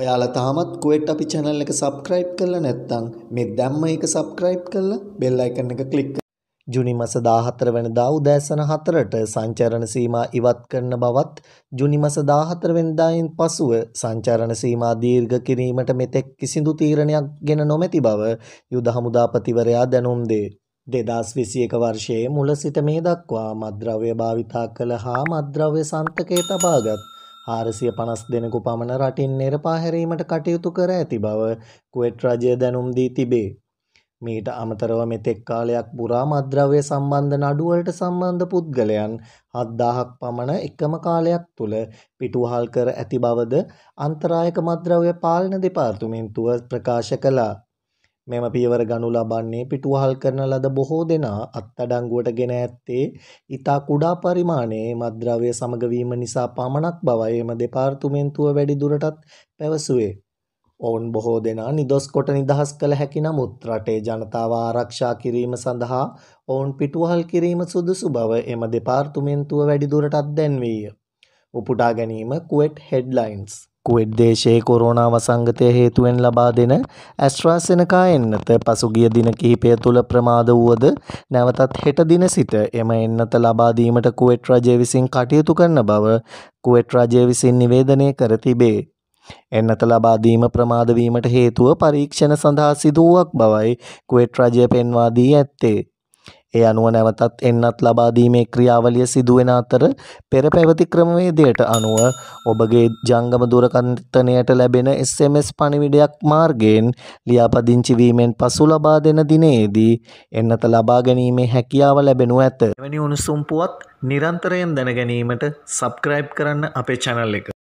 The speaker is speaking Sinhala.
ඔයාලා තාමත් කුවෙට් අපි channel එක subscribe කරලා නැත්නම් මේ දැම්ම එක subscribe කරලා bell icon එක click ජුනි මස 14 වෙනිදා උදෑසන 4ට සංචාරණ සීමා ඉවත් කරන බවත් ජුනි මස 14 වෙනිදායින් පසුව සංචාරණ සීමා දීර්ඝ කිරීමට මෙතෙක් කිසිදු තීරණයක් ගෙන නොමැති බව යුද හමුදාපතිවරයා දැනුම් දේ. 2021 වර්ෂයේ මුල සිට මේ දක්වා මද්ද්‍රව්‍ය භාවිතා කළ හා මද්ද්‍රව්‍ය සන්තකයේ තබාගත් හාරසිය පනස් දෙනකු පමණ රටින් නෙරපාහැරීමට කටයුතු කර ඇති බව කුවෙට් රජය දැනුම් දී තිබේ. මීට අමතරව මෙතෙක් කාලයක් පුරා මද්‍රව්‍ය සම්බන්ධ නඩුවලට සම්බන්ධ පුද්ගලයන් හත්දාහක් පමණ එකම කාලයක් තුළ පිටුහල් කර ඇති බවද අන්තරායක මද්‍රව්‍ය පාලන දෙපාර්තුමෙන්තුව ප්‍රකාශ කළා. මෙම පියවර ගනු ලබන්නේ පිටුවහල් කරන ලද බොහෝ දෙනා අත්අඩංගුවට ගෙන ඇත්තේ ඉතා කුඩා පරිමාණයේ මත්ද්‍රව්‍ය සමග වීම නිසා පමණක් බවයි එම දෙපාර්තමේන්තුව වැඩි දුරටත් පැවසුවේ. ඔවුන් බොහෝ දෙනා නිදොස් කොට නිදහස් කළ හැකි නමුත් රටේ ජනතාව ආරක්ෂා කිරීම සඳහා ඔවුන් පිටුවහල් කිරීම සුදුසු බව එම දෙපාර්තමේන්තුව වැඩි දුරටත් දැන්වීය. උපුටා ගැනීම කුවෙට් හෙඩ්ලයින්ස් කුවෙට් දේශයේ කොරෝනා වසංගතය හේතුවෙන් ලබා දෙන ඇස්ට්‍රාසෙනකා එන්නත පසුගිය දින කිහිපය තුළ ප්‍රමාද වුවද නැවතත් හෙට දින සිට එම එන්නත ලබා දීමට කුවෙට් රජය විසින් කටයුතු කරන බව කුවෙට් රජය විසින් නිවේදනය කර තිබේ. එන්නත ලබා දීම ප්‍රමාද වීමට හේතුව පරීක්ෂණ සඳහා සිදුවක් බවයි කුවෙට් රජය පෙන්වා දී ඇත්තේ. ඒ අනුව නැවතත් එන්නත් ලබා දීමේ ක්‍රියාවලිය සිදුවෙන අතර පෙර පැවති ක්‍රමවේදයට අනුව ඔබගේ ජංගම දුරකථනයට ලැබෙන SMS පණිවිඩයක් මාර්ගයෙන් ලියාපදිංචි වීමෙන් පසු ලබා දෙන දිනේදී එන්නත ලබා ගැනීමේ හැකියාව ලැබෙනු ඇත. එවැනි උණුසුම් පුවත් නිරන්තරයෙන් දැන ගැනීමට subscribe කරන්න අපේ channel එක